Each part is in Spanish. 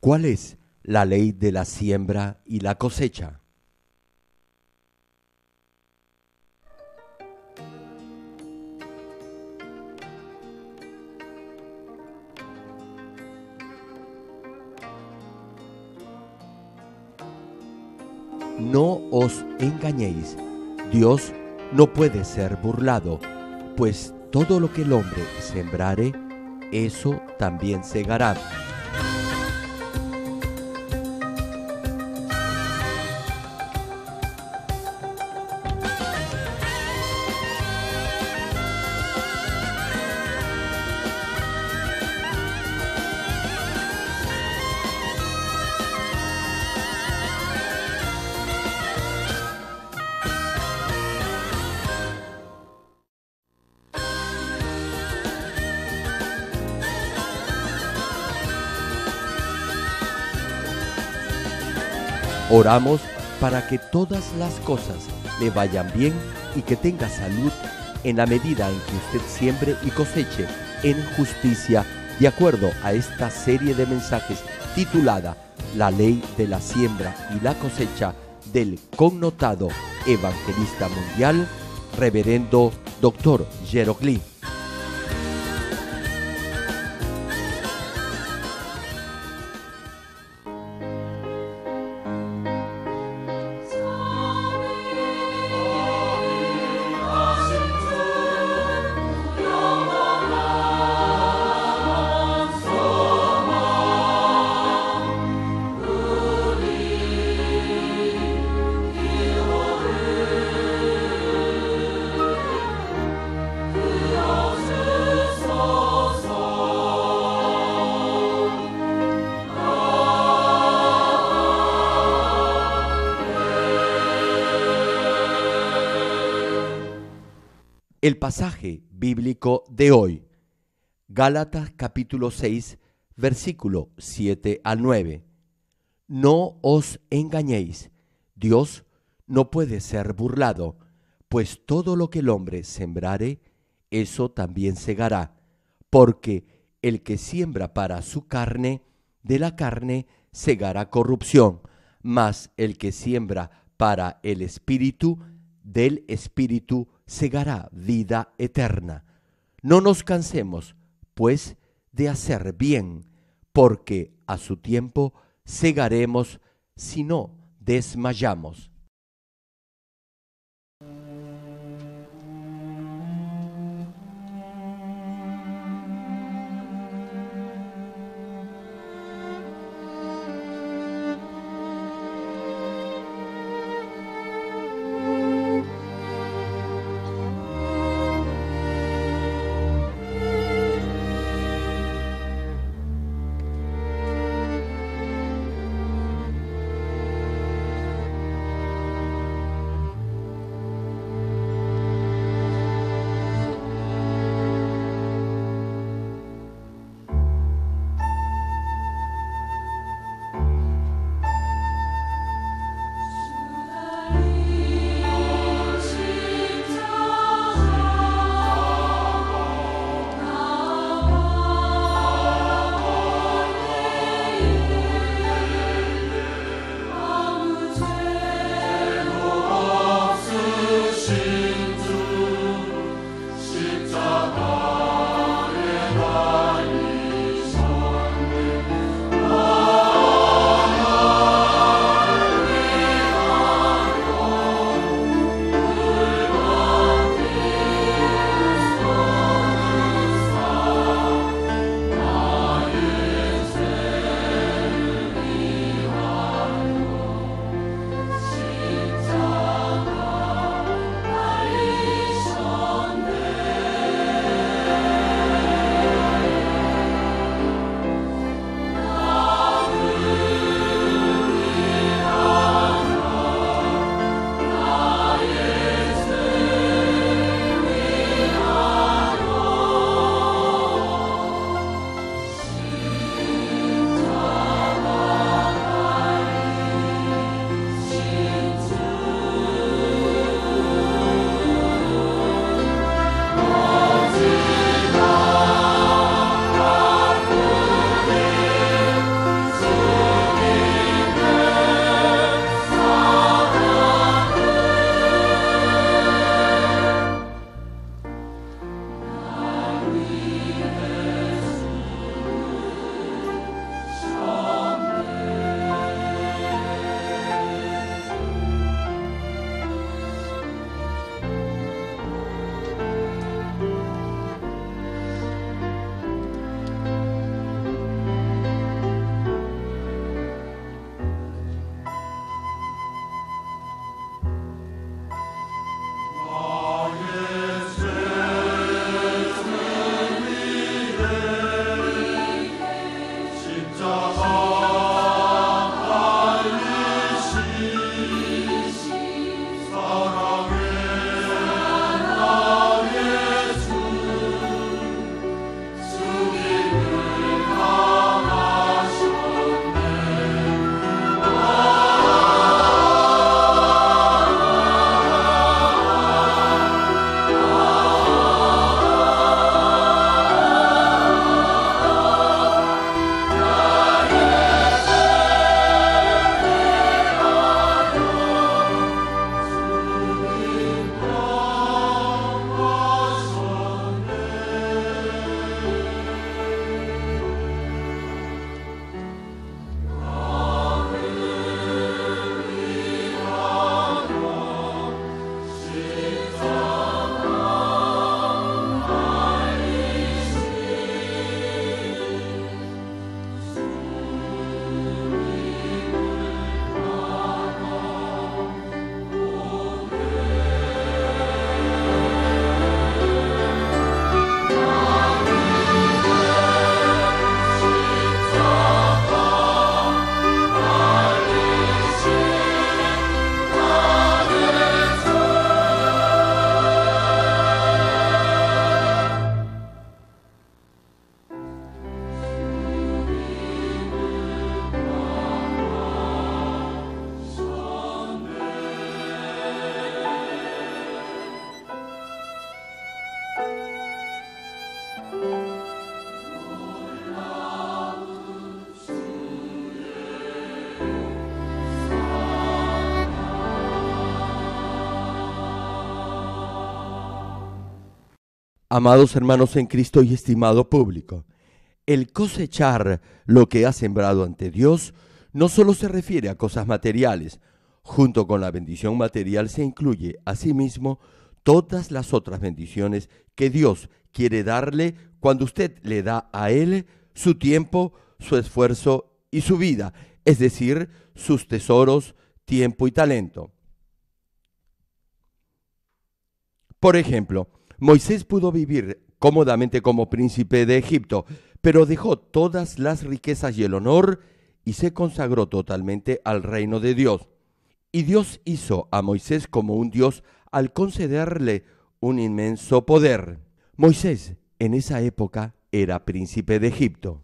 ¿Cuál es la ley de la siembra y la cosecha? No os engañéis, Dios no puede ser burlado, pues todo lo que el hombre sembrare, eso también segará. Oramos para que todas las cosas le vayan bien y que tenga salud en la medida en que usted siembre y coseche en justicia de acuerdo a esta serie de mensajes titulada La ley de la siembra y la cosecha del connotado evangelista mundial, reverendo doctor Jeroclí. pasaje bíblico de hoy. Gálatas capítulo 6, versículo 7 al 9. No os engañéis, Dios no puede ser burlado, pues todo lo que el hombre sembrare, eso también segará, porque el que siembra para su carne, de la carne segará corrupción, mas el que siembra para el espíritu, del espíritu segará vida eterna. No nos cansemos, pues, de hacer bien, porque a su tiempo segaremos si no desmayamos. Amados hermanos en Cristo y estimado público, el cosechar lo que ha sembrado ante Dios no solo se refiere a cosas materiales, junto con la bendición material se incluye asimismo todas las otras bendiciones que Dios quiere darle cuando usted le da a Él su tiempo, su esfuerzo y su vida, es decir, sus tesoros, tiempo y talento. Por ejemplo, Moisés pudo vivir cómodamente como príncipe de Egipto, pero dejó todas las riquezas y el honor y se consagró totalmente al reino de Dios. Y Dios hizo a Moisés como un Dios al concederle un inmenso poder. Moisés en esa época era príncipe de Egipto.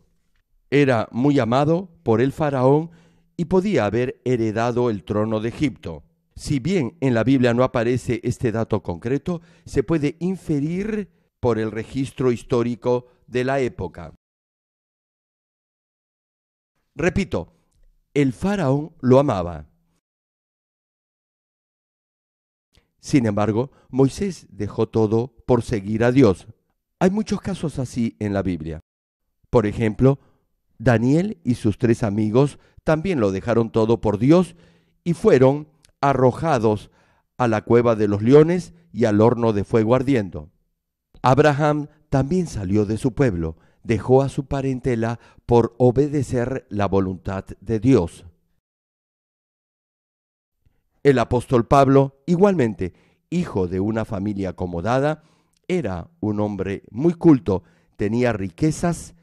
Era muy amado por el faraón y podía haber heredado el trono de Egipto. Si bien en la Biblia no aparece este dato concreto, se puede inferir por el registro histórico de la época. Repito, el faraón lo amaba. Sin embargo, Moisés dejó todo por seguir a Dios. Hay muchos casos así en la Biblia. Por ejemplo, Daniel y sus tres amigos también lo dejaron todo por Dios y fueron arrojados a la cueva de los leones y al horno de fuego ardiendo. Abraham también salió de su pueblo, dejó a su parentela por obedecer la voluntad de Dios. El apóstol Pablo, igualmente, hijo de una familia acomodada, era un hombre muy culto, tenía riquezas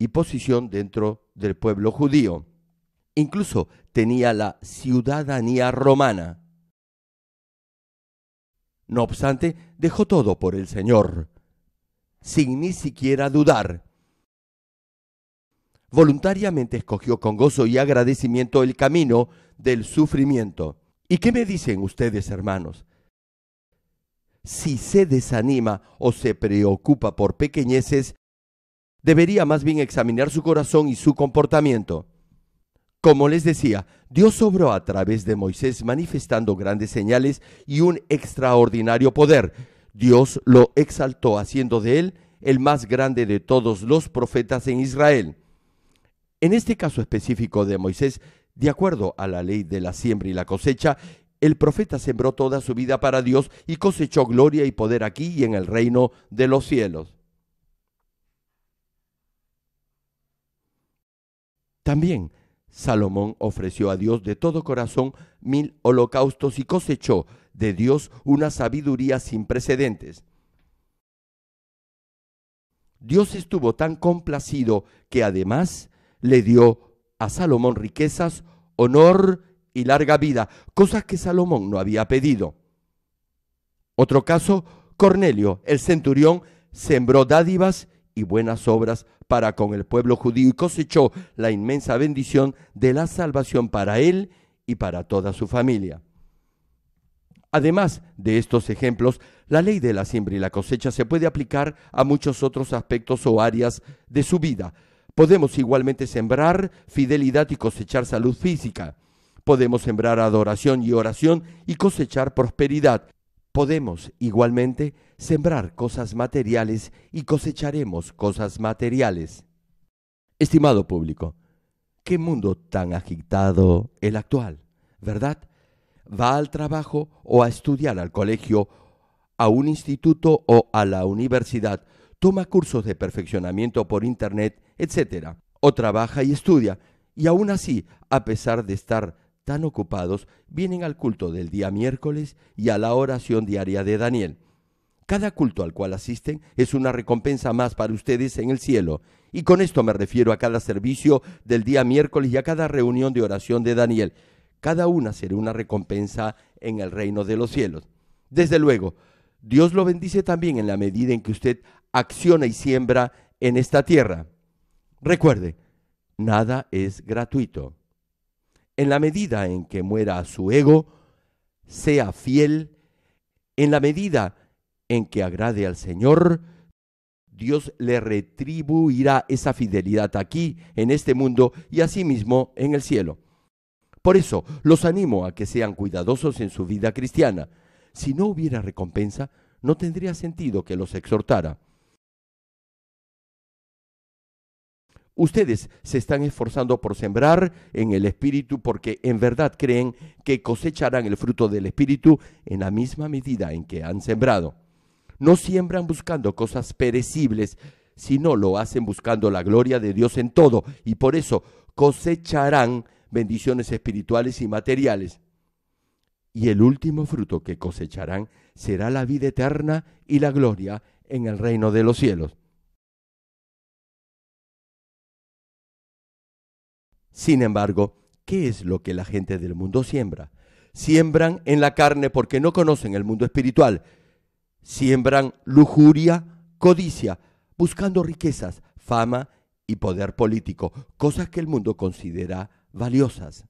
y posición dentro del pueblo judío. Incluso tenía la ciudadanía romana. No obstante, dejó todo por el Señor, sin ni siquiera dudar. Voluntariamente escogió con gozo y agradecimiento el camino del sufrimiento. ¿Y qué me dicen ustedes, hermanos? Si se desanima o se preocupa por pequeñeces, debería más bien examinar su corazón y su comportamiento. Como les decía, Dios obró a través de Moisés manifestando grandes señales y un extraordinario poder. Dios lo exaltó haciendo de él el más grande de todos los profetas en Israel. En este caso específico de Moisés, de acuerdo a la ley de la siembra y la cosecha, el profeta sembró toda su vida para Dios y cosechó gloria y poder aquí y en el reino de los cielos. También Salomón ofreció a Dios de todo corazón mil holocaustos y cosechó de Dios una sabiduría sin precedentes. Dios estuvo tan complacido que además le dio a Salomón riquezas, honor y larga vida, cosas que Salomón no había pedido. Otro caso, Cornelio, el centurión, sembró dádivas y buenas obras para con el pueblo judío y cosechó la inmensa bendición de la salvación para él y para toda su familia. Además de estos ejemplos, la ley de la siembra y la cosecha se puede aplicar a muchos otros aspectos o áreas de su vida. Podemos igualmente sembrar fidelidad y cosechar salud física. Podemos sembrar adoración y oración y cosechar prosperidad. Podemos igualmente sembrar cosas materiales y cosecharemos cosas materiales. Estimado público, qué mundo tan agitado el actual, ¿verdad? Va al trabajo o a estudiar al colegio, a un instituto o a la universidad, toma cursos de perfeccionamiento por internet, etc. O trabaja y estudia, y aún así, a pesar de estar tan ocupados, vienen al culto del día miércoles y a la oración diaria de Daniel. Cada culto al cual asisten es una recompensa más para ustedes en el cielo. Y con esto me refiero a cada servicio del día miércoles y a cada reunión de oración de Daniel. Cada una será una recompensa en el reino de los cielos. Desde luego, Dios lo bendice también en la medida en que usted acciona y siembra en esta tierra. Recuerde, nada es gratuito. En la medida en que muera su ego, sea fiel, en la medida en que agrade al Señor, Dios le retribuirá esa fidelidad aquí, en este mundo y asimismo en el cielo. Por eso, los animo a que sean cuidadosos en su vida cristiana. Si no hubiera recompensa, no tendría sentido que los exhortara. Ustedes se están esforzando por sembrar en el Espíritu porque en verdad creen que cosecharán el fruto del Espíritu en la misma medida en que han sembrado. No siembran buscando cosas perecibles, sino lo hacen buscando la gloria de Dios en todo y por eso cosecharán bendiciones espirituales y materiales. Y el último fruto que cosecharán será la vida eterna y la gloria en el reino de los cielos. Sin embargo, ¿qué es lo que la gente del mundo siembra? Siembran en la carne porque no conocen el mundo espiritual siembran lujuria, codicia, buscando riquezas, fama y poder político, cosas que el mundo considera valiosas.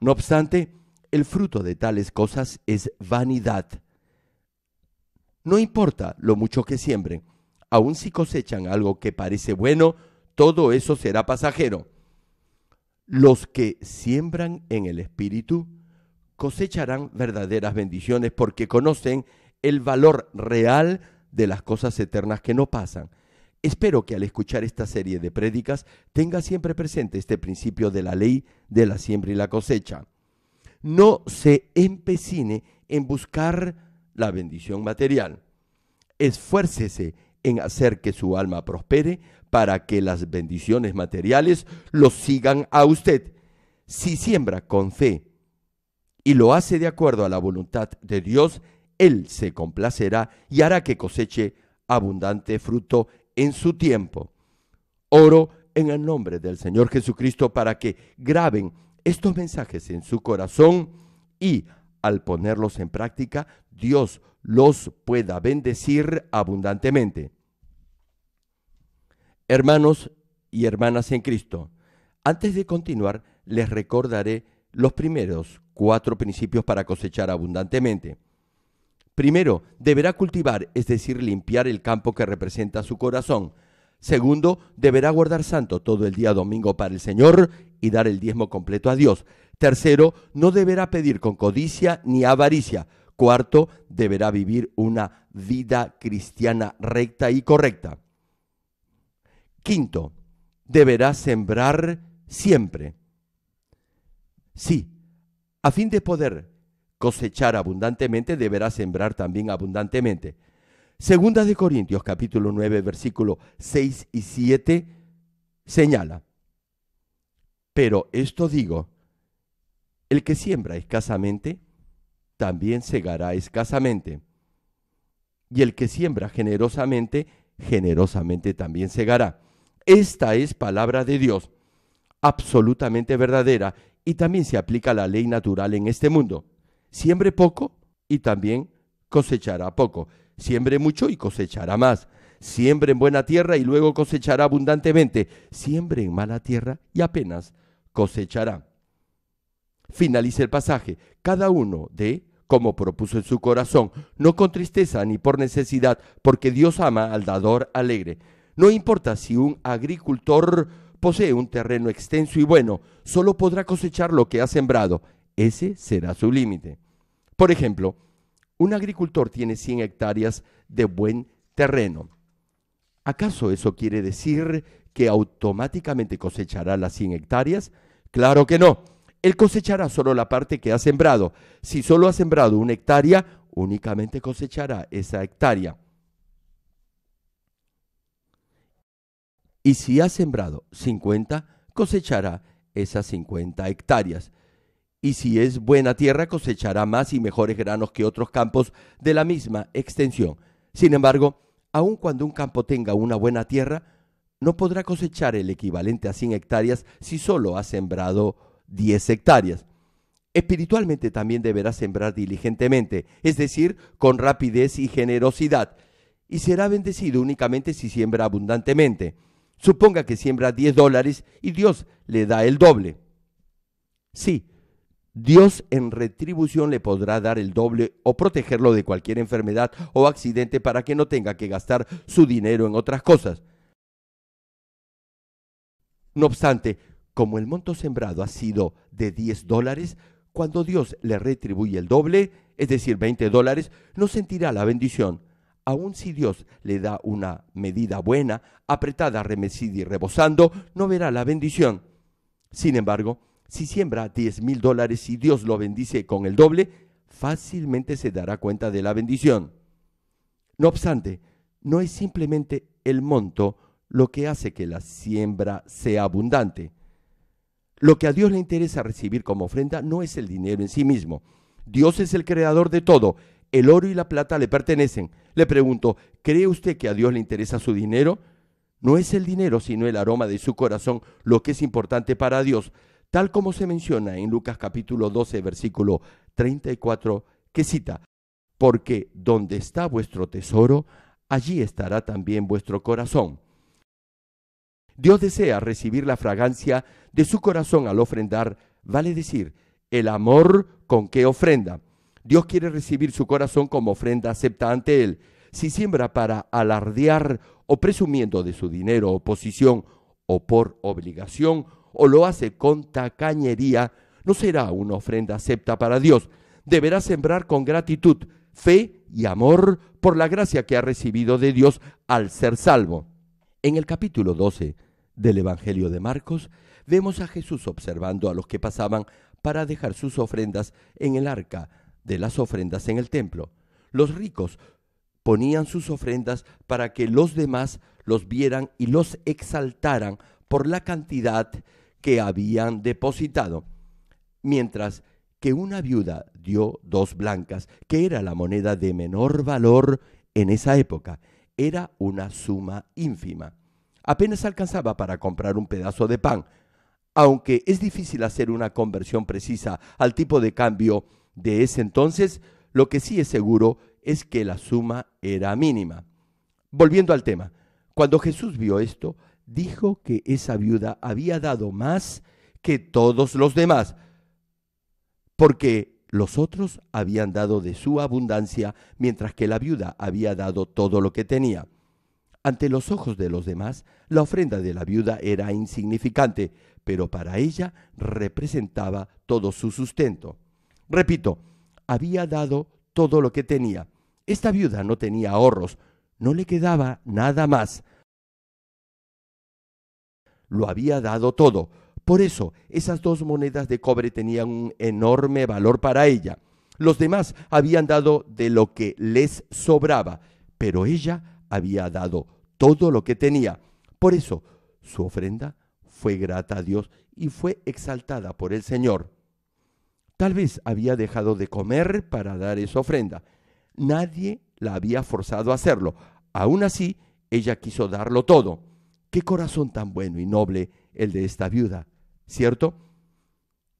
No obstante, el fruto de tales cosas es vanidad. No importa lo mucho que siembren, aun si cosechan algo que parece bueno, todo eso será pasajero. Los que siembran en el espíritu, cosecharán verdaderas bendiciones porque conocen el valor real de las cosas eternas que no pasan. Espero que al escuchar esta serie de prédicas tenga siempre presente este principio de la ley de la siembra y la cosecha. No se empecine en buscar la bendición material. Esfuércese en hacer que su alma prospere para que las bendiciones materiales lo sigan a usted. Si siembra con fe y lo hace de acuerdo a la voluntad de Dios, Él se complacerá y hará que coseche abundante fruto en su tiempo. Oro en el nombre del Señor Jesucristo para que graben estos mensajes en su corazón y al ponerlos en práctica, Dios los pueda bendecir abundantemente. Hermanos y hermanas en Cristo, antes de continuar, les recordaré los primeros cuatro principios para cosechar abundantemente. Primero, deberá cultivar, es decir, limpiar el campo que representa su corazón. Segundo, deberá guardar santo todo el día domingo para el Señor y dar el diezmo completo a Dios. Tercero, no deberá pedir con codicia ni avaricia. Cuarto, deberá vivir una vida cristiana recta y correcta. Quinto, deberá sembrar siempre. Sí, a fin de poder cosechar abundantemente, deberá sembrar también abundantemente. Segunda de Corintios capítulo 9 versículos 6 y 7 señala, pero esto digo, el que siembra escasamente, también segará escasamente. Y el que siembra generosamente, generosamente también segará. Esta es palabra de Dios, absolutamente verdadera y también se aplica la ley natural en este mundo. Siembre poco y también cosechará poco. Siembre mucho y cosechará más. Siembre en buena tierra y luego cosechará abundantemente. Siembre en mala tierra y apenas cosechará. Finaliza el pasaje. Cada uno de, como propuso en su corazón, no con tristeza ni por necesidad, porque Dios ama al dador alegre. No importa si un agricultor posee un terreno extenso y bueno, solo podrá cosechar lo que ha sembrado. Ese será su límite. Por ejemplo, un agricultor tiene 100 hectáreas de buen terreno. ¿Acaso eso quiere decir que automáticamente cosechará las 100 hectáreas? Claro que no. Él cosechará solo la parte que ha sembrado. Si solo ha sembrado una hectárea, únicamente cosechará esa hectárea. Y si ha sembrado 50, cosechará esas 50 hectáreas. Y si es buena tierra, cosechará más y mejores granos que otros campos de la misma extensión. Sin embargo, aun cuando un campo tenga una buena tierra, no podrá cosechar el equivalente a 100 hectáreas si solo ha sembrado 10 hectáreas. Espiritualmente también deberá sembrar diligentemente, es decir, con rapidez y generosidad, y será bendecido únicamente si siembra abundantemente. Suponga que siembra 10 dólares y Dios le da el doble. Sí, Dios en retribución le podrá dar el doble o protegerlo de cualquier enfermedad o accidente para que no tenga que gastar su dinero en otras cosas. No obstante, como el monto sembrado ha sido de 10 dólares, cuando Dios le retribuye el doble, es decir, 20 dólares, no sentirá la bendición aun si Dios le da una medida buena, apretada, remecida y rebosando, no verá la bendición. Sin embargo, si siembra 10 mil dólares y Dios lo bendice con el doble, fácilmente se dará cuenta de la bendición. No obstante, no es simplemente el monto lo que hace que la siembra sea abundante. Lo que a Dios le interesa recibir como ofrenda no es el dinero en sí mismo. Dios es el creador de todo el oro y la plata le pertenecen. Le pregunto, ¿cree usted que a Dios le interesa su dinero? No es el dinero, sino el aroma de su corazón lo que es importante para Dios, tal como se menciona en Lucas capítulo 12, versículo 34, que cita, Porque donde está vuestro tesoro, allí estará también vuestro corazón. Dios desea recibir la fragancia de su corazón al ofrendar, vale decir, el amor con que ofrenda. Dios quiere recibir su corazón como ofrenda acepta ante Él. Si siembra para alardear o presumiendo de su dinero o posición o por obligación o lo hace con tacañería, no será una ofrenda acepta para Dios. Deberá sembrar con gratitud, fe y amor por la gracia que ha recibido de Dios al ser salvo. En el capítulo 12 del Evangelio de Marcos, vemos a Jesús observando a los que pasaban para dejar sus ofrendas en el arca de las ofrendas en el templo. Los ricos ponían sus ofrendas para que los demás los vieran y los exaltaran por la cantidad que habían depositado, mientras que una viuda dio dos blancas, que era la moneda de menor valor en esa época. Era una suma ínfima. Apenas alcanzaba para comprar un pedazo de pan, aunque es difícil hacer una conversión precisa al tipo de cambio de ese entonces, lo que sí es seguro es que la suma era mínima. Volviendo al tema, cuando Jesús vio esto, dijo que esa viuda había dado más que todos los demás, porque los otros habían dado de su abundancia, mientras que la viuda había dado todo lo que tenía. Ante los ojos de los demás, la ofrenda de la viuda era insignificante, pero para ella representaba todo su sustento. Repito, había dado todo lo que tenía. Esta viuda no tenía ahorros, no le quedaba nada más. Lo había dado todo. Por eso, esas dos monedas de cobre tenían un enorme valor para ella. Los demás habían dado de lo que les sobraba, pero ella había dado todo lo que tenía. Por eso, su ofrenda fue grata a Dios y fue exaltada por el Señor. Tal vez había dejado de comer para dar esa ofrenda. Nadie la había forzado a hacerlo. Aún así, ella quiso darlo todo. Qué corazón tan bueno y noble el de esta viuda, ¿cierto?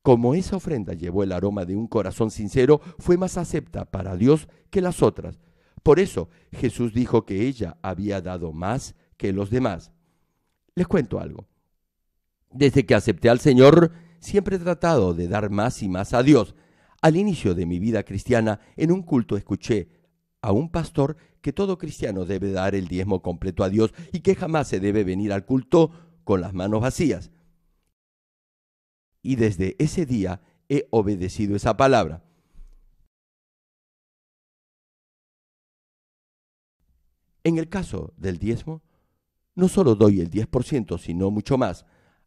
Como esa ofrenda llevó el aroma de un corazón sincero, fue más acepta para Dios que las otras. Por eso Jesús dijo que ella había dado más que los demás. Les cuento algo. Desde que acepté al Señor, siempre he tratado de dar más y más a Dios. Al inicio de mi vida cristiana, en un culto escuché a un pastor que todo cristiano debe dar el diezmo completo a Dios y que jamás se debe venir al culto con las manos vacías. Y desde ese día he obedecido esa palabra. En el caso del diezmo, no solo doy el 10%, sino mucho más.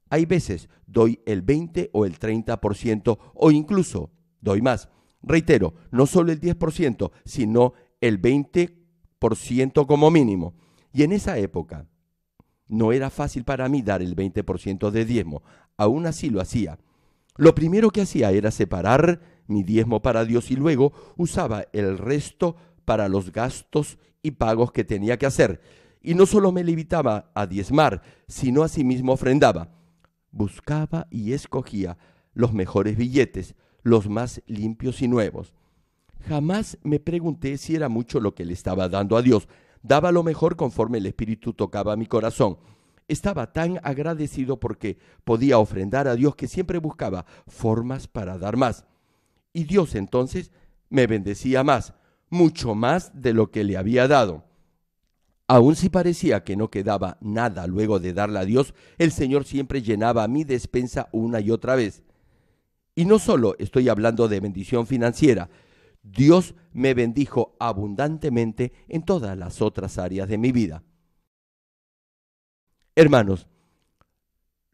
Hay veces doy el 20 o el 30% o incluso doy más. Reitero, no solo el 10%, sino el 20% como mínimo. Y en esa época no era fácil para mí dar el 20% de diezmo. Aún así lo hacía. Lo primero que hacía era separar mi diezmo para Dios y luego usaba el resto para los gastos y pagos que tenía que hacer. Y no solo me limitaba a diezmar, sino asimismo ofrendaba buscaba y escogía los mejores billetes, los más limpios y nuevos. Jamás me pregunté si era mucho lo que le estaba dando a Dios. Daba lo mejor conforme el Espíritu tocaba mi corazón. Estaba tan agradecido porque podía ofrendar a Dios que siempre buscaba formas para dar más. Y Dios entonces me bendecía más, mucho más de lo que le había dado. Aun si parecía que no quedaba nada luego de darle a Dios, el Señor siempre llenaba mi despensa una y otra vez. Y no solo estoy hablando de bendición financiera, Dios me bendijo abundantemente en todas las otras áreas de mi vida. Hermanos,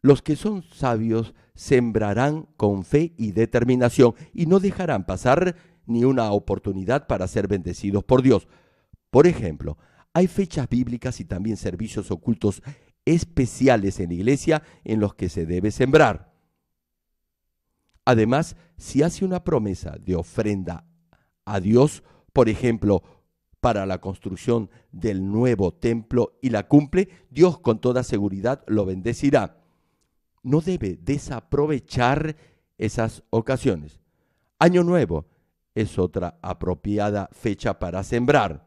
los que son sabios sembrarán con fe y determinación y no dejarán pasar ni una oportunidad para ser bendecidos por Dios. Por ejemplo, hay fechas bíblicas y también servicios ocultos especiales en la iglesia en los que se debe sembrar. Además, si hace una promesa de ofrenda a Dios, por ejemplo, para la construcción del nuevo templo y la cumple, Dios con toda seguridad lo bendecirá. No debe desaprovechar esas ocasiones. Año nuevo es otra apropiada fecha para sembrar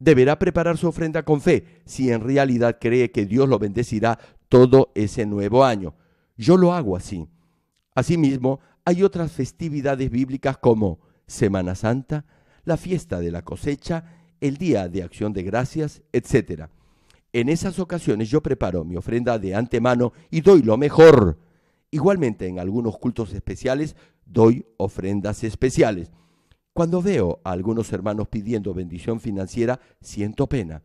deberá preparar su ofrenda con fe si en realidad cree que Dios lo bendecirá todo ese nuevo año. Yo lo hago así. Asimismo, hay otras festividades bíblicas como Semana Santa, la fiesta de la cosecha, el Día de Acción de Gracias, etc. En esas ocasiones yo preparo mi ofrenda de antemano y doy lo mejor. Igualmente en algunos cultos especiales doy ofrendas especiales. Cuando veo a algunos hermanos pidiendo bendición financiera, siento pena.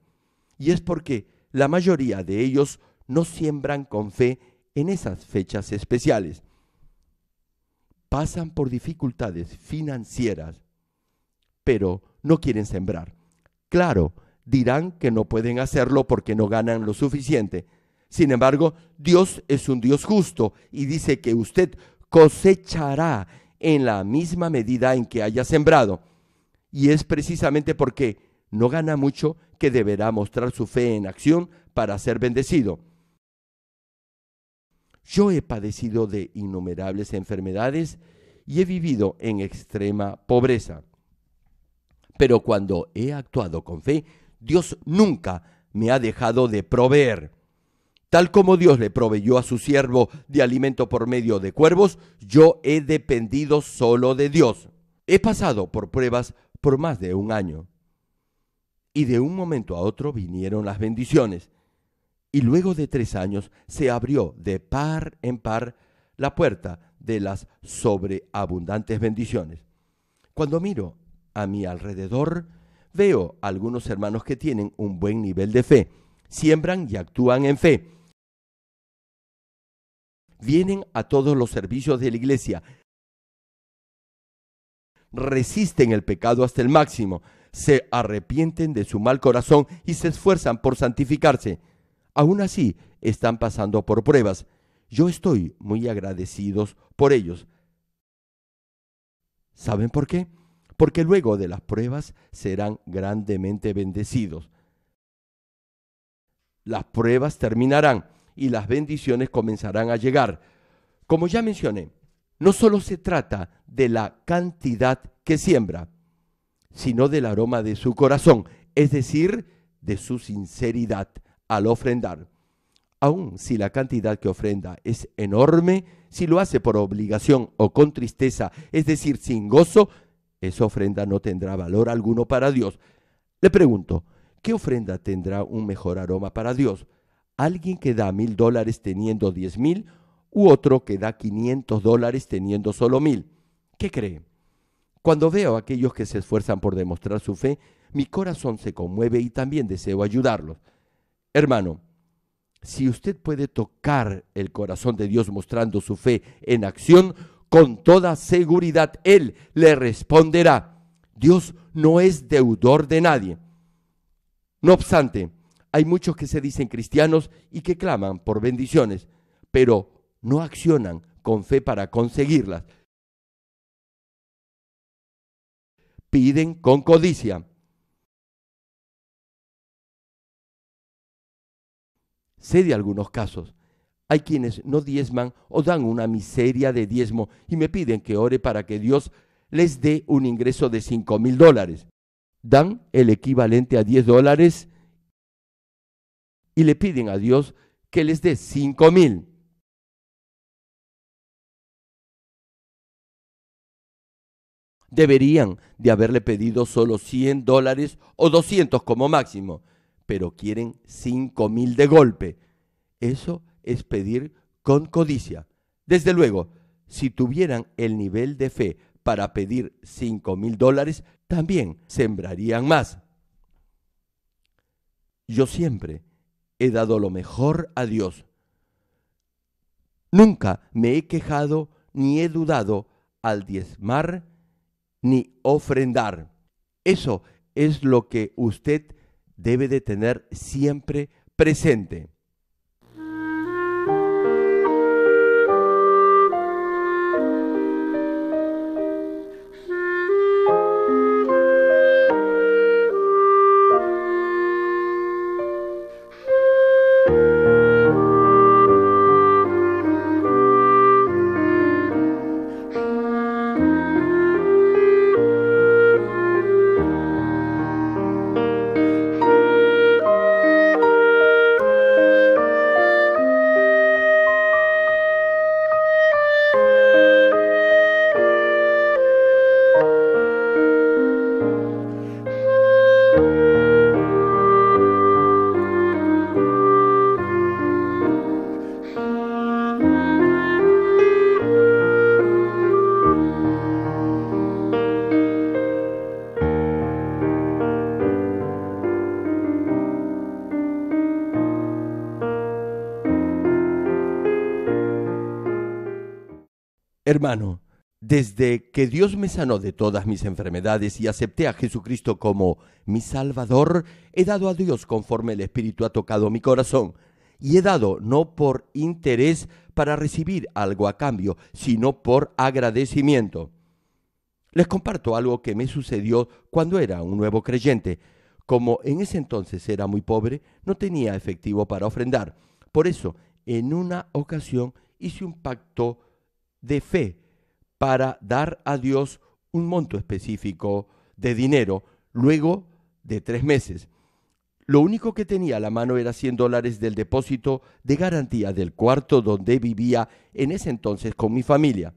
Y es porque la mayoría de ellos no siembran con fe en esas fechas especiales. Pasan por dificultades financieras, pero no quieren sembrar. Claro, dirán que no pueden hacerlo porque no ganan lo suficiente. Sin embargo, Dios es un Dios justo y dice que usted cosechará en la misma medida en que haya sembrado. Y es precisamente porque no gana mucho que deberá mostrar su fe en acción para ser bendecido. Yo he padecido de innumerables enfermedades y he vivido en extrema pobreza. Pero cuando he actuado con fe, Dios nunca me ha dejado de proveer. Tal como Dios le proveyó a su siervo de alimento por medio de cuervos, yo he dependido solo de Dios. He pasado por pruebas por más de un año. Y de un momento a otro vinieron las bendiciones. Y luego de tres años se abrió de par en par la puerta de las sobreabundantes bendiciones. Cuando miro a mi alrededor, veo algunos hermanos que tienen un buen nivel de fe, siembran y actúan en fe vienen a todos los servicios de la iglesia, resisten el pecado hasta el máximo, se arrepienten de su mal corazón y se esfuerzan por santificarse. Aún así, están pasando por pruebas. Yo estoy muy agradecidos por ellos. ¿Saben por qué? Porque luego de las pruebas serán grandemente bendecidos. Las pruebas terminarán y las bendiciones comenzarán a llegar. Como ya mencioné, no solo se trata de la cantidad que siembra, sino del aroma de su corazón, es decir, de su sinceridad al ofrendar. Aun si la cantidad que ofrenda es enorme, si lo hace por obligación o con tristeza, es decir, sin gozo, esa ofrenda no tendrá valor alguno para Dios. Le pregunto, ¿qué ofrenda tendrá un mejor aroma para Dios? alguien que da mil dólares teniendo diez mil u otro que da 500 dólares teniendo solo mil. ¿Qué cree? Cuando veo a aquellos que se esfuerzan por demostrar su fe, mi corazón se conmueve y también deseo ayudarlos. Hermano, si usted puede tocar el corazón de Dios mostrando su fe en acción, con toda seguridad Él le responderá. Dios no es deudor de nadie. No obstante, hay muchos que se dicen cristianos y que claman por bendiciones, pero no accionan con fe para conseguirlas. Piden con codicia. Sé de algunos casos. Hay quienes no diezman o dan una miseria de diezmo y me piden que ore para que Dios les dé un ingreso de cinco mil dólares. Dan el equivalente a 10 dólares y le piden a Dios que les dé cinco mil. Deberían de haberle pedido solo 100 dólares o 200 como máximo, pero quieren cinco mil de golpe. Eso es pedir con codicia. Desde luego, si tuvieran el nivel de fe para pedir cinco mil dólares, también sembrarían más. Yo siempre he dado lo mejor a Dios. Nunca me he quejado ni he dudado al diezmar ni ofrendar. Eso es lo que usted debe de tener siempre presente. Hermano, desde que Dios me sanó de todas mis enfermedades y acepté a Jesucristo como mi Salvador, he dado a Dios conforme el Espíritu ha tocado mi corazón. Y he dado no por interés para recibir algo a cambio, sino por agradecimiento. Les comparto algo que me sucedió cuando era un nuevo creyente. Como en ese entonces era muy pobre, no tenía efectivo para ofrendar. Por eso, en una ocasión hice un pacto de fe para dar a Dios un monto específico de dinero luego de tres meses. Lo único que tenía a la mano era 100 dólares del depósito de garantía del cuarto donde vivía en ese entonces con mi familia.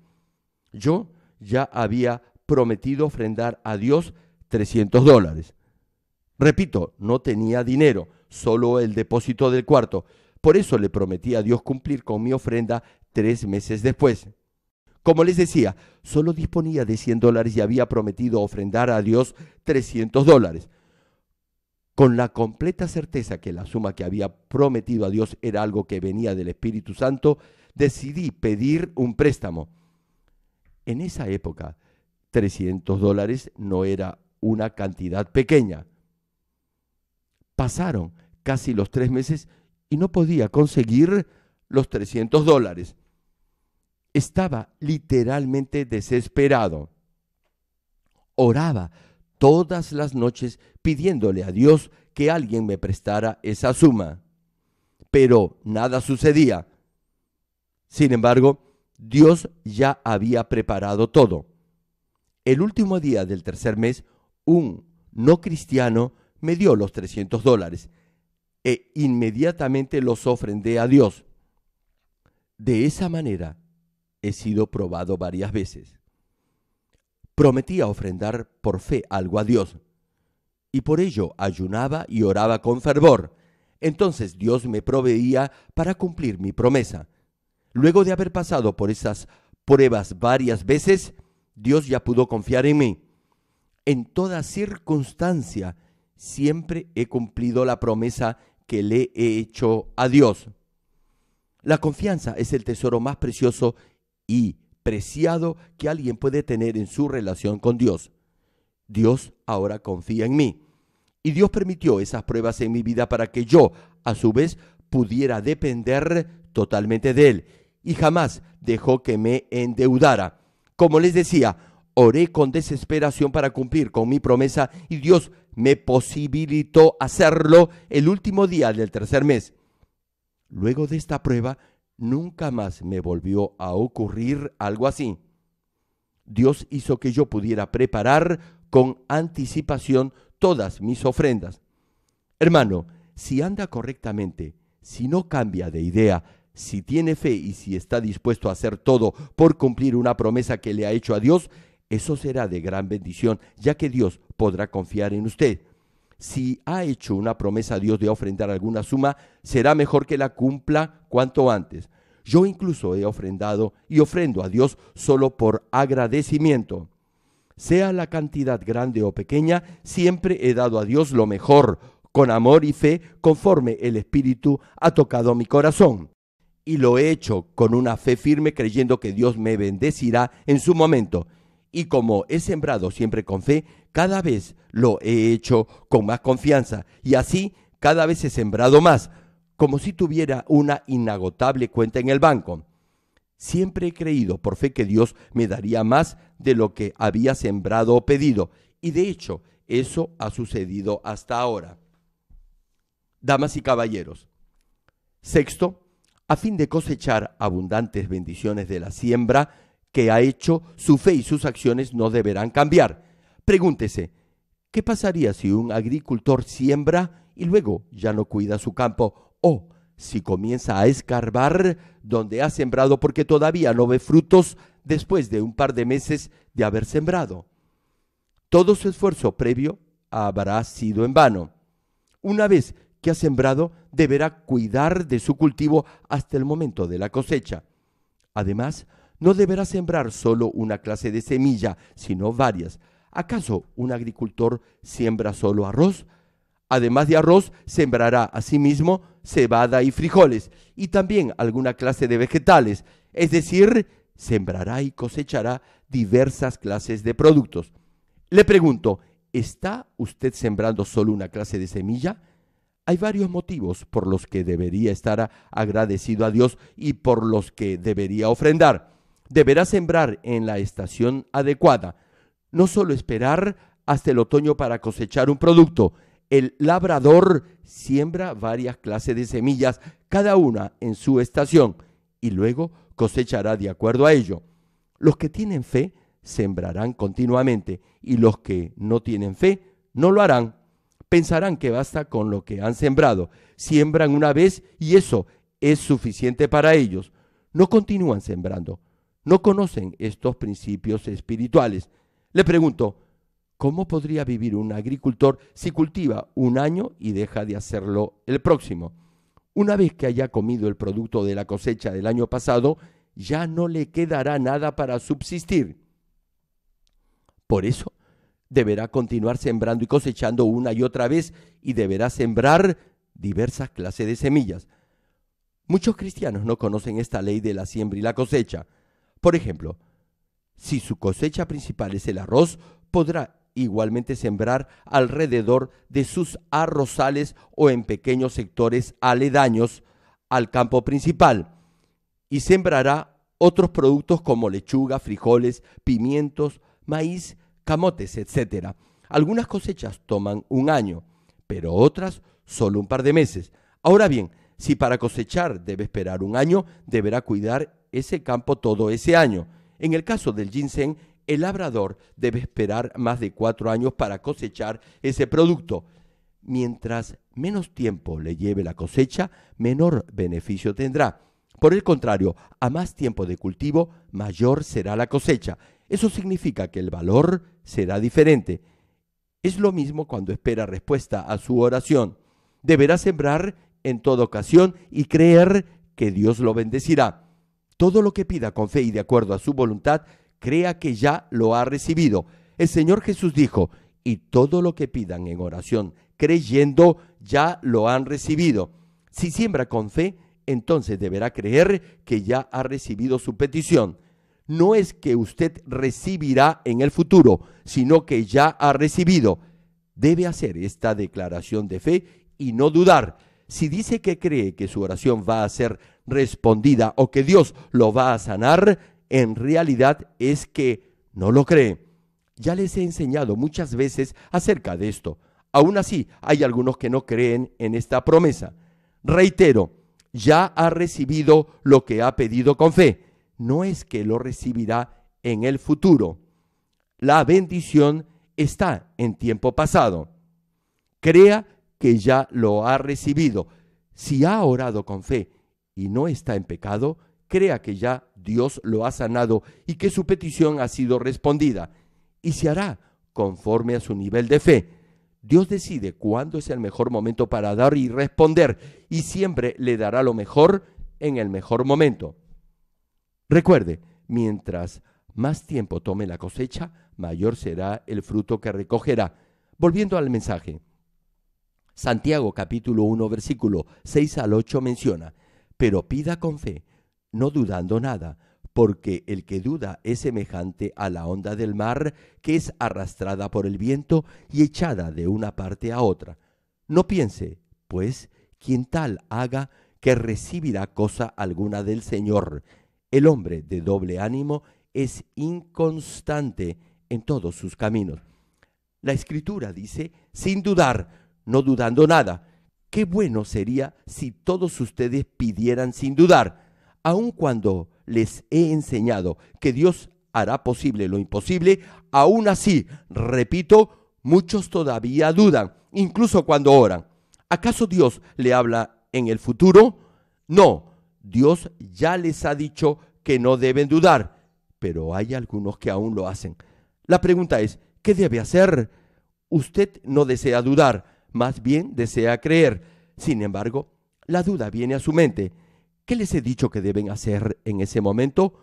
Yo ya había prometido ofrendar a Dios 300 dólares. Repito, no tenía dinero, solo el depósito del cuarto. Por eso le prometí a Dios cumplir con mi ofrenda tres meses después. Como les decía, solo disponía de 100 dólares y había prometido ofrendar a Dios 300 dólares. Con la completa certeza que la suma que había prometido a Dios era algo que venía del Espíritu Santo, decidí pedir un préstamo. En esa época, 300 dólares no era una cantidad pequeña. Pasaron casi los tres meses y no podía conseguir los 300 dólares. Estaba literalmente desesperado. Oraba todas las noches pidiéndole a Dios que alguien me prestara esa suma. Pero nada sucedía. Sin embargo, Dios ya había preparado todo. El último día del tercer mes, un no cristiano me dio los 300 dólares e inmediatamente los ofrendé a Dios. De esa manera, he sido probado varias veces. Prometía ofrendar por fe algo a Dios, y por ello ayunaba y oraba con fervor. Entonces Dios me proveía para cumplir mi promesa. Luego de haber pasado por esas pruebas varias veces, Dios ya pudo confiar en mí. En toda circunstancia, siempre he cumplido la promesa que le he hecho a Dios. La confianza es el tesoro más precioso y preciado que alguien puede tener en su relación con Dios. Dios ahora confía en mí. Y Dios permitió esas pruebas en mi vida para que yo, a su vez, pudiera depender totalmente de Él. Y jamás dejó que me endeudara. Como les decía, oré con desesperación para cumplir con mi promesa y Dios me posibilitó hacerlo el último día del tercer mes. Luego de esta prueba, Nunca más me volvió a ocurrir algo así. Dios hizo que yo pudiera preparar con anticipación todas mis ofrendas. Hermano, si anda correctamente, si no cambia de idea, si tiene fe y si está dispuesto a hacer todo por cumplir una promesa que le ha hecho a Dios, eso será de gran bendición, ya que Dios podrá confiar en usted si ha hecho una promesa a Dios de ofrendar alguna suma, será mejor que la cumpla cuanto antes. Yo incluso he ofrendado y ofrendo a Dios solo por agradecimiento. Sea la cantidad grande o pequeña, siempre he dado a Dios lo mejor, con amor y fe, conforme el Espíritu ha tocado mi corazón. Y lo he hecho con una fe firme creyendo que Dios me bendecirá en su momento y como he sembrado siempre con fe, cada vez lo he hecho con más confianza y así cada vez he sembrado más, como si tuviera una inagotable cuenta en el banco. Siempre he creído por fe que Dios me daría más de lo que había sembrado o pedido, y de hecho eso ha sucedido hasta ahora. Damas y caballeros, sexto, a fin de cosechar abundantes bendiciones de la siembra, que ha hecho, su fe y sus acciones no deberán cambiar. Pregúntese, ¿qué pasaría si un agricultor siembra y luego ya no cuida su campo? O si comienza a escarbar donde ha sembrado porque todavía no ve frutos después de un par de meses de haber sembrado. Todo su esfuerzo previo habrá sido en vano. Una vez que ha sembrado, deberá cuidar de su cultivo hasta el momento de la cosecha. Además, no deberá sembrar solo una clase de semilla, sino varias. ¿Acaso un agricultor siembra solo arroz? Además de arroz, sembrará asimismo cebada y frijoles, y también alguna clase de vegetales, es decir, sembrará y cosechará diversas clases de productos. Le pregunto, ¿está usted sembrando solo una clase de semilla? Hay varios motivos por los que debería estar agradecido a Dios y por los que debería ofrendar. Deberá sembrar en la estación adecuada, no solo esperar hasta el otoño para cosechar un producto. El labrador siembra varias clases de semillas, cada una en su estación, y luego cosechará de acuerdo a ello. Los que tienen fe sembrarán continuamente, y los que no tienen fe no lo harán. Pensarán que basta con lo que han sembrado. Siembran una vez y eso es suficiente para ellos. No continúan sembrando no conocen estos principios espirituales. Le pregunto, ¿cómo podría vivir un agricultor si cultiva un año y deja de hacerlo el próximo? Una vez que haya comido el producto de la cosecha del año pasado, ya no le quedará nada para subsistir. Por eso, deberá continuar sembrando y cosechando una y otra vez y deberá sembrar diversas clases de semillas. Muchos cristianos no conocen esta ley de la siembra y la cosecha. Por ejemplo, si su cosecha principal es el arroz, podrá igualmente sembrar alrededor de sus arrozales o en pequeños sectores aledaños al campo principal y sembrará otros productos como lechuga, frijoles, pimientos, maíz, camotes, etc. Algunas cosechas toman un año, pero otras solo un par de meses. Ahora bien, si para cosechar debe esperar un año, deberá cuidar ese campo todo ese año. En el caso del ginseng, el labrador debe esperar más de cuatro años para cosechar ese producto. Mientras menos tiempo le lleve la cosecha, menor beneficio tendrá. Por el contrario, a más tiempo de cultivo, mayor será la cosecha. Eso significa que el valor será diferente. Es lo mismo cuando espera respuesta a su oración. Deberá sembrar en toda ocasión y creer que Dios lo bendecirá todo lo que pida con fe y de acuerdo a su voluntad, crea que ya lo ha recibido. El Señor Jesús dijo, y todo lo que pidan en oración, creyendo, ya lo han recibido. Si siembra con fe, entonces deberá creer que ya ha recibido su petición. No es que usted recibirá en el futuro, sino que ya ha recibido. Debe hacer esta declaración de fe y no dudar. Si dice que cree que su oración va a ser respondida o que Dios lo va a sanar, en realidad es que no lo cree. Ya les he enseñado muchas veces acerca de esto. Aún así, hay algunos que no creen en esta promesa. Reitero, ya ha recibido lo que ha pedido con fe. No es que lo recibirá en el futuro. La bendición está en tiempo pasado. Crea que ya lo ha recibido. Si ha orado con fe y no está en pecado, crea que ya Dios lo ha sanado y que su petición ha sido respondida, y se hará conforme a su nivel de fe. Dios decide cuándo es el mejor momento para dar y responder, y siempre le dará lo mejor en el mejor momento. Recuerde, mientras más tiempo tome la cosecha, mayor será el fruto que recogerá. Volviendo al mensaje. Santiago capítulo 1 versículo 6 al 8 menciona, pero pida con fe, no dudando nada, porque el que duda es semejante a la onda del mar que es arrastrada por el viento y echada de una parte a otra. No piense, pues, quien tal haga que recibirá cosa alguna del Señor. El hombre de doble ánimo es inconstante en todos sus caminos. La escritura dice, sin dudar, no dudando nada. Qué bueno sería si todos ustedes pidieran sin dudar, aun cuando les he enseñado que Dios hará posible lo imposible, aún así, repito, muchos todavía dudan, incluso cuando oran. ¿Acaso Dios le habla en el futuro? No, Dios ya les ha dicho que no deben dudar, pero hay algunos que aún lo hacen. La pregunta es, ¿qué debe hacer? Usted no desea dudar más bien desea creer. Sin embargo, la duda viene a su mente. ¿Qué les he dicho que deben hacer en ese momento?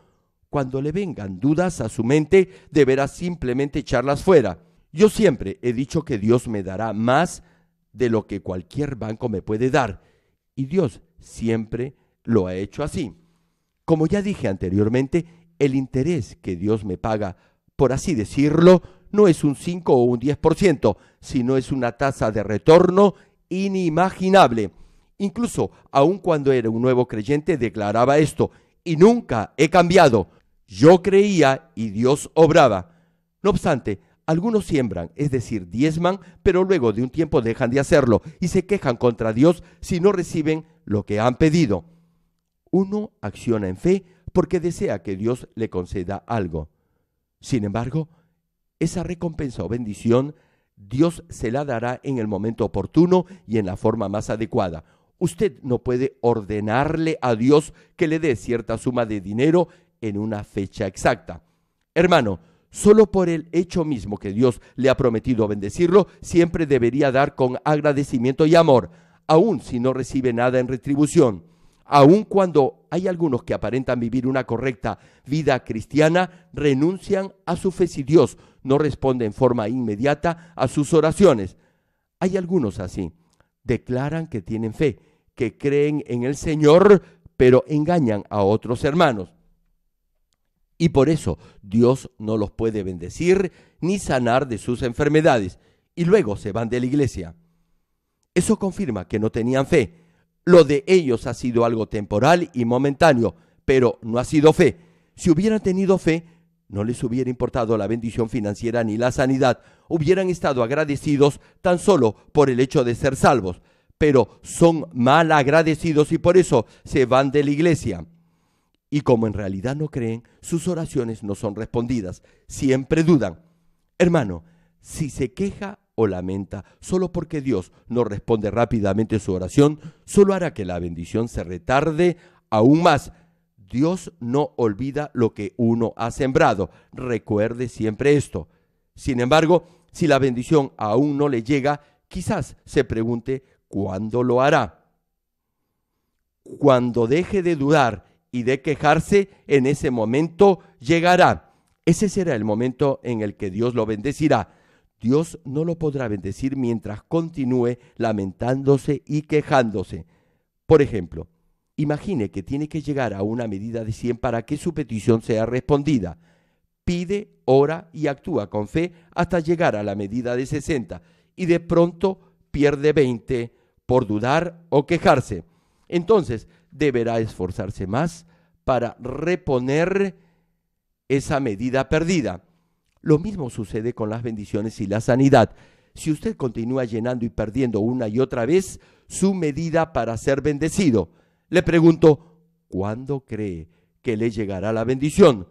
Cuando le vengan dudas a su mente, deberá simplemente echarlas fuera. Yo siempre he dicho que Dios me dará más de lo que cualquier banco me puede dar, y Dios siempre lo ha hecho así. Como ya dije anteriormente, el interés que Dios me paga, por así decirlo, no es un 5 o un 10%, sino es una tasa de retorno inimaginable. Incluso, aun cuando era un nuevo creyente, declaraba esto, y nunca he cambiado. Yo creía y Dios obraba. No obstante, algunos siembran, es decir, diezman, pero luego de un tiempo dejan de hacerlo y se quejan contra Dios si no reciben lo que han pedido. Uno acciona en fe porque desea que Dios le conceda algo. Sin embargo, esa recompensa o bendición Dios se la dará en el momento oportuno y en la forma más adecuada. Usted no puede ordenarle a Dios que le dé cierta suma de dinero en una fecha exacta. Hermano, solo por el hecho mismo que Dios le ha prometido bendecirlo, siempre debería dar con agradecimiento y amor, aun si no recibe nada en retribución aun cuando hay algunos que aparentan vivir una correcta vida cristiana, renuncian a su fe si Dios no responde en forma inmediata a sus oraciones. Hay algunos así, declaran que tienen fe, que creen en el Señor, pero engañan a otros hermanos. Y por eso Dios no los puede bendecir ni sanar de sus enfermedades, y luego se van de la iglesia. Eso confirma que no tenían fe lo de ellos ha sido algo temporal y momentáneo, pero no ha sido fe. Si hubieran tenido fe, no les hubiera importado la bendición financiera ni la sanidad, hubieran estado agradecidos tan solo por el hecho de ser salvos, pero son mal agradecidos y por eso se van de la iglesia. Y como en realidad no creen, sus oraciones no son respondidas, siempre dudan. Hermano, si se queja o lamenta, solo porque Dios no responde rápidamente su oración, solo hará que la bendición se retarde aún más. Dios no olvida lo que uno ha sembrado. Recuerde siempre esto. Sin embargo, si la bendición aún no le llega, quizás se pregunte cuándo lo hará. Cuando deje de dudar y de quejarse, en ese momento llegará. Ese será el momento en el que Dios lo bendecirá Dios no lo podrá bendecir mientras continúe lamentándose y quejándose. Por ejemplo, imagine que tiene que llegar a una medida de 100 para que su petición sea respondida. Pide, ora y actúa con fe hasta llegar a la medida de 60 y de pronto pierde 20 por dudar o quejarse. Entonces deberá esforzarse más para reponer esa medida perdida. Lo mismo sucede con las bendiciones y la sanidad. Si usted continúa llenando y perdiendo una y otra vez su medida para ser bendecido, le pregunto, ¿cuándo cree que le llegará la bendición?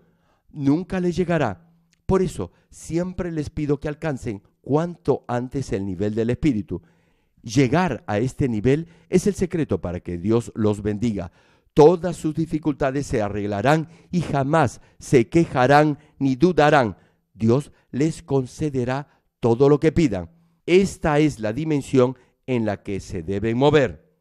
Nunca le llegará. Por eso, siempre les pido que alcancen cuanto antes el nivel del Espíritu. Llegar a este nivel es el secreto para que Dios los bendiga. Todas sus dificultades se arreglarán y jamás se quejarán ni dudarán, Dios les concederá todo lo que pidan. Esta es la dimensión en la que se deben mover.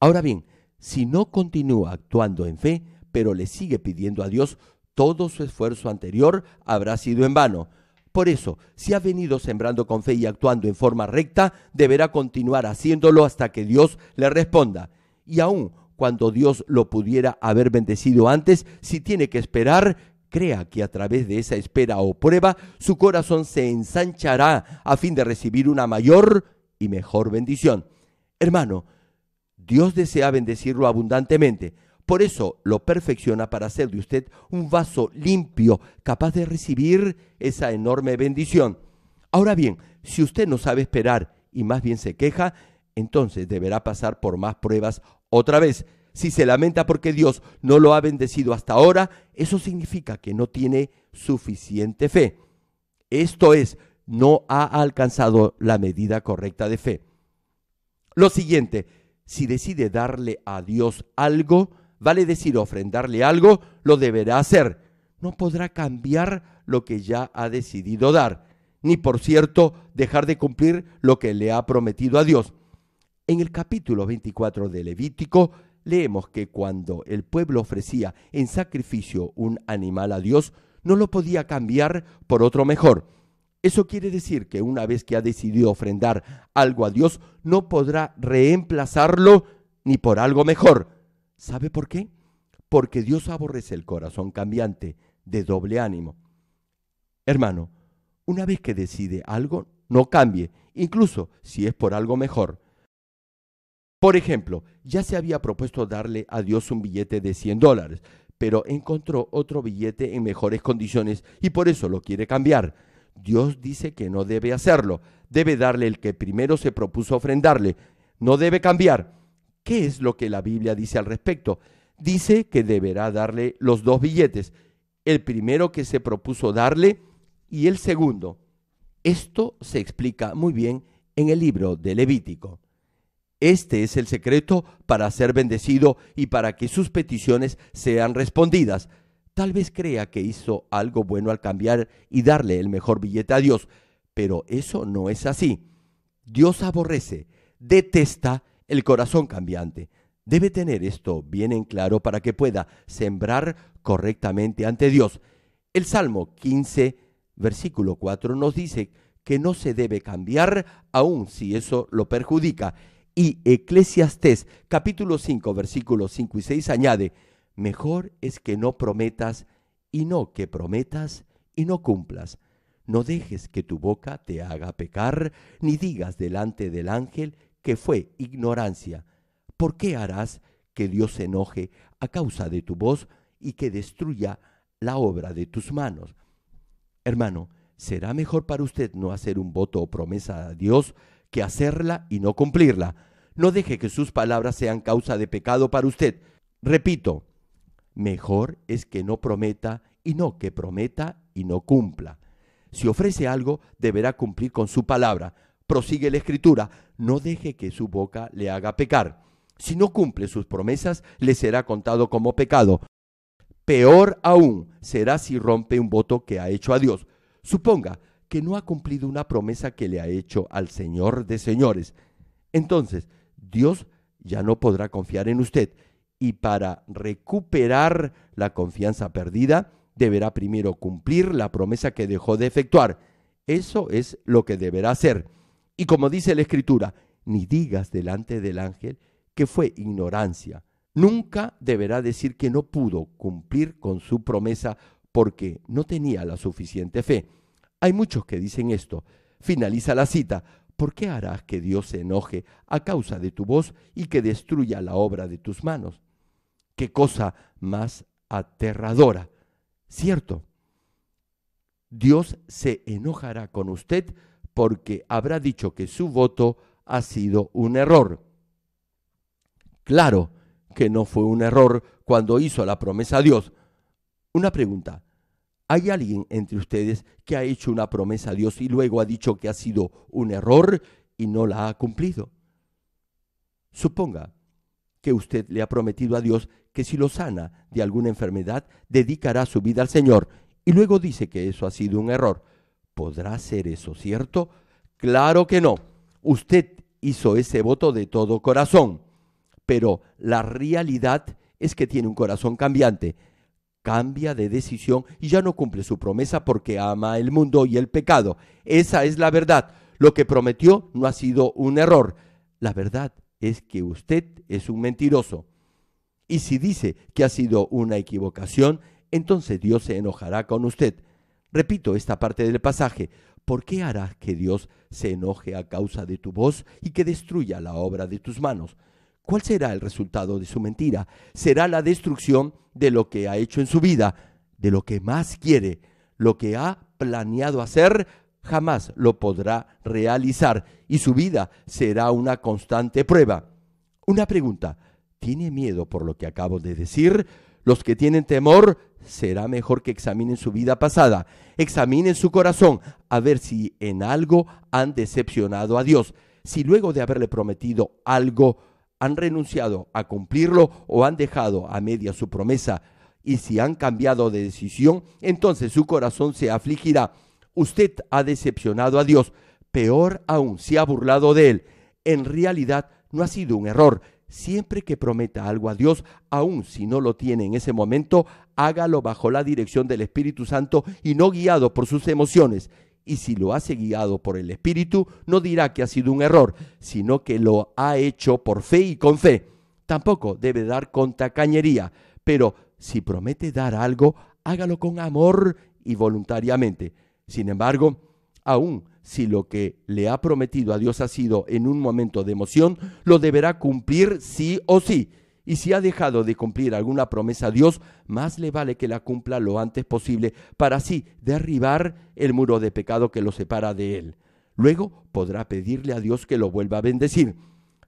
Ahora bien, si no continúa actuando en fe, pero le sigue pidiendo a Dios, todo su esfuerzo anterior habrá sido en vano. Por eso, si ha venido sembrando con fe y actuando en forma recta, deberá continuar haciéndolo hasta que Dios le responda. Y aun cuando Dios lo pudiera haber bendecido antes, si tiene que esperar, Crea que a través de esa espera o prueba su corazón se ensanchará a fin de recibir una mayor y mejor bendición. Hermano, Dios desea bendecirlo abundantemente. Por eso lo perfecciona para hacer de usted un vaso limpio, capaz de recibir esa enorme bendición. Ahora bien, si usted no sabe esperar y más bien se queja, entonces deberá pasar por más pruebas otra vez. Si se lamenta porque Dios no lo ha bendecido hasta ahora, eso significa que no tiene suficiente fe. Esto es, no ha alcanzado la medida correcta de fe. Lo siguiente, si decide darle a Dios algo, vale decir ofrendarle algo, lo deberá hacer. No podrá cambiar lo que ya ha decidido dar, ni por cierto dejar de cumplir lo que le ha prometido a Dios. En el capítulo 24 de Levítico, leemos que cuando el pueblo ofrecía en sacrificio un animal a Dios, no lo podía cambiar por otro mejor. Eso quiere decir que una vez que ha decidido ofrendar algo a Dios, no podrá reemplazarlo ni por algo mejor. ¿Sabe por qué? Porque Dios aborrece el corazón cambiante, de doble ánimo. Hermano, una vez que decide algo, no cambie, incluso si es por algo mejor. Por ejemplo, ya se había propuesto darle a Dios un billete de 100 dólares, pero encontró otro billete en mejores condiciones y por eso lo quiere cambiar. Dios dice que no debe hacerlo, debe darle el que primero se propuso ofrendarle, no debe cambiar. ¿Qué es lo que la Biblia dice al respecto? Dice que deberá darle los dos billetes, el primero que se propuso darle y el segundo. Esto se explica muy bien en el libro de Levítico. Este es el secreto para ser bendecido y para que sus peticiones sean respondidas. Tal vez crea que hizo algo bueno al cambiar y darle el mejor billete a Dios, pero eso no es así. Dios aborrece, detesta el corazón cambiante. Debe tener esto bien en claro para que pueda sembrar correctamente ante Dios. El Salmo 15, versículo 4 nos dice que no se debe cambiar aun si eso lo perjudica. Y Eclesiastés capítulo 5 versículos 5 y 6 añade, mejor es que no prometas y no que prometas y no cumplas. No dejes que tu boca te haga pecar, ni digas delante del ángel que fue ignorancia. ¿Por qué harás que Dios se enoje a causa de tu voz y que destruya la obra de tus manos? Hermano, ¿será mejor para usted no hacer un voto o promesa a Dios que hacerla y no cumplirla. No deje que sus palabras sean causa de pecado para usted. Repito, mejor es que no prometa y no que prometa y no cumpla. Si ofrece algo, deberá cumplir con su palabra. Prosigue la escritura, no deje que su boca le haga pecar. Si no cumple sus promesas, le será contado como pecado. Peor aún será si rompe un voto que ha hecho a Dios. Suponga que no ha cumplido una promesa que le ha hecho al Señor de señores. Entonces, Dios ya no podrá confiar en usted y para recuperar la confianza perdida, deberá primero cumplir la promesa que dejó de efectuar. Eso es lo que deberá hacer. Y como dice la Escritura, ni digas delante del ángel que fue ignorancia. Nunca deberá decir que no pudo cumplir con su promesa porque no tenía la suficiente fe. Hay muchos que dicen esto. Finaliza la cita. ¿Por qué harás que Dios se enoje a causa de tu voz y que destruya la obra de tus manos? Qué cosa más aterradora. ¿Cierto? Dios se enojará con usted porque habrá dicho que su voto ha sido un error. Claro que no fue un error cuando hizo la promesa a Dios. Una pregunta, ¿Hay alguien entre ustedes que ha hecho una promesa a Dios y luego ha dicho que ha sido un error y no la ha cumplido? Suponga que usted le ha prometido a Dios que si lo sana de alguna enfermedad, dedicará su vida al Señor y luego dice que eso ha sido un error. ¿Podrá ser eso cierto? Claro que no. Usted hizo ese voto de todo corazón, pero la realidad es que tiene un corazón cambiante cambia de decisión y ya no cumple su promesa porque ama el mundo y el pecado. Esa es la verdad. Lo que prometió no ha sido un error. La verdad es que usted es un mentiroso. Y si dice que ha sido una equivocación, entonces Dios se enojará con usted. Repito esta parte del pasaje. ¿Por qué harás que Dios se enoje a causa de tu voz y que destruya la obra de tus manos? ¿Cuál será el resultado de su mentira? Será la destrucción de lo que ha hecho en su vida, de lo que más quiere, lo que ha planeado hacer, jamás lo podrá realizar y su vida será una constante prueba. Una pregunta, ¿tiene miedo por lo que acabo de decir? Los que tienen temor, será mejor que examinen su vida pasada, examinen su corazón, a ver si en algo han decepcionado a Dios, si luego de haberle prometido algo, han renunciado a cumplirlo o han dejado a media su promesa. Y si han cambiado de decisión, entonces su corazón se afligirá. Usted ha decepcionado a Dios. Peor aún, se ha burlado de Él. En realidad, no ha sido un error. Siempre que prometa algo a Dios, aun si no lo tiene en ese momento, hágalo bajo la dirección del Espíritu Santo y no guiado por sus emociones y si lo hace guiado por el Espíritu, no dirá que ha sido un error, sino que lo ha hecho por fe y con fe. Tampoco debe dar con tacañería, pero si promete dar algo, hágalo con amor y voluntariamente. Sin embargo, aun si lo que le ha prometido a Dios ha sido en un momento de emoción, lo deberá cumplir sí o sí. Y si ha dejado de cumplir alguna promesa a Dios, más le vale que la cumpla lo antes posible para así derribar el muro de pecado que lo separa de Él. Luego podrá pedirle a Dios que lo vuelva a bendecir.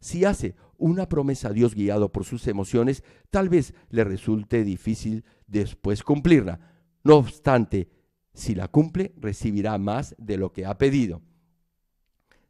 Si hace una promesa a Dios guiado por sus emociones, tal vez le resulte difícil después cumplirla. No obstante, si la cumple, recibirá más de lo que ha pedido.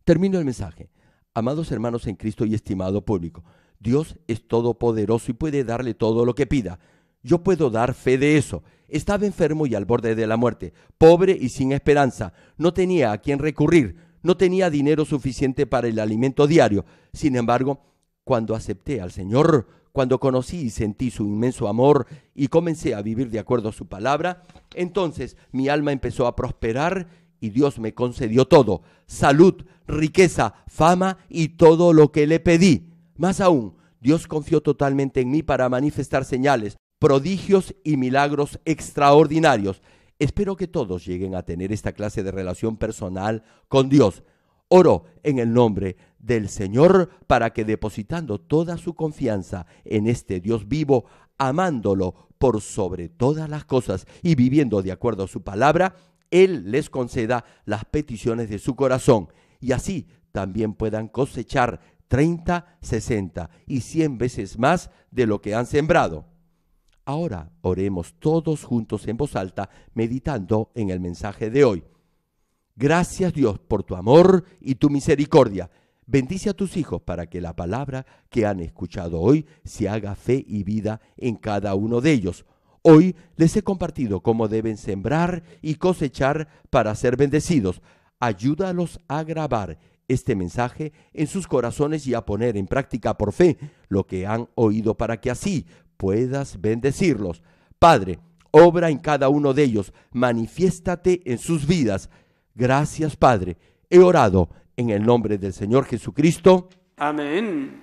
Termino el mensaje. Amados hermanos en Cristo y estimado público, Dios es todopoderoso y puede darle todo lo que pida. Yo puedo dar fe de eso. Estaba enfermo y al borde de la muerte, pobre y sin esperanza. No tenía a quien recurrir, no tenía dinero suficiente para el alimento diario. Sin embargo, cuando acepté al Señor, cuando conocí y sentí su inmenso amor y comencé a vivir de acuerdo a su palabra, entonces mi alma empezó a prosperar y Dios me concedió todo, salud, riqueza, fama y todo lo que le pedí. Más aún, Dios confió totalmente en mí para manifestar señales, prodigios y milagros extraordinarios. Espero que todos lleguen a tener esta clase de relación personal con Dios. Oro en el nombre del Señor para que depositando toda su confianza en este Dios vivo, amándolo por sobre todas las cosas y viviendo de acuerdo a su palabra, Él les conceda las peticiones de su corazón y así también puedan cosechar 30, 60 y 100 veces más de lo que han sembrado. Ahora oremos todos juntos en voz alta, meditando en el mensaje de hoy. Gracias Dios por tu amor y tu misericordia. Bendice a tus hijos para que la palabra que han escuchado hoy se haga fe y vida en cada uno de ellos. Hoy les he compartido cómo deben sembrar y cosechar para ser bendecidos. Ayúdalos a grabar este mensaje en sus corazones y a poner en práctica por fe lo que han oído para que así puedas bendecirlos. Padre, obra en cada uno de ellos, manifiéstate en sus vidas. Gracias, Padre. He orado en el nombre del Señor Jesucristo. Amén.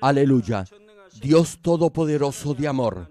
Aleluya. Dios Todopoderoso de amor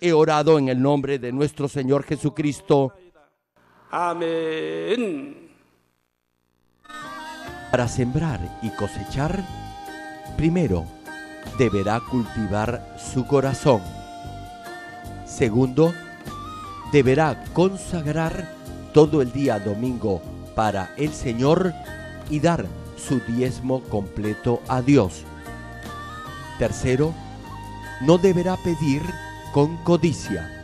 He orado en el nombre de nuestro Señor Jesucristo. Amén. Para sembrar y cosechar, primero deberá cultivar su corazón. Segundo, deberá consagrar todo el día domingo para el Señor y dar su diezmo completo a Dios. Tercero, no deberá pedir con codicia.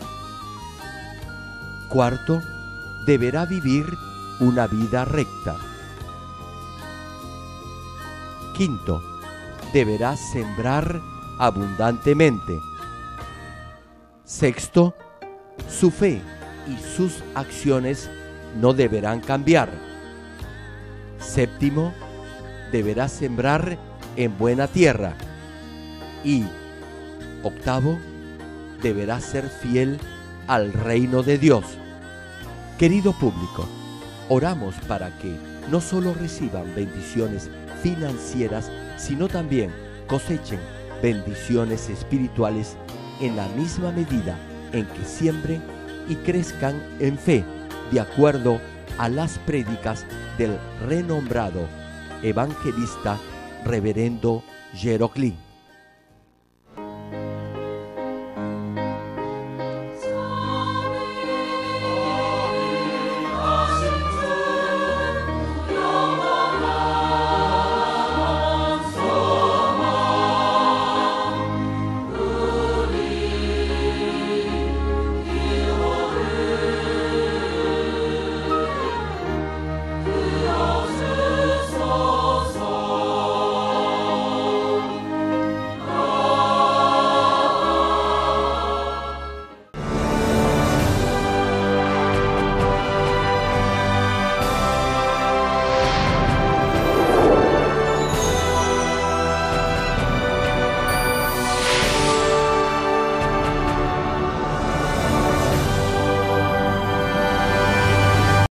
Cuarto, deberá vivir una vida recta. Quinto, deberá sembrar abundantemente. Sexto, su fe y sus acciones no deberán cambiar. Séptimo, deberá sembrar en buena tierra. Y octavo, deberá ser fiel al reino de Dios. Querido público, oramos para que no solo reciban bendiciones financieras, sino también cosechen bendiciones espirituales en la misma medida en que siembren y crezcan en fe, de acuerdo a las prédicas del renombrado evangelista reverendo Jeroclín.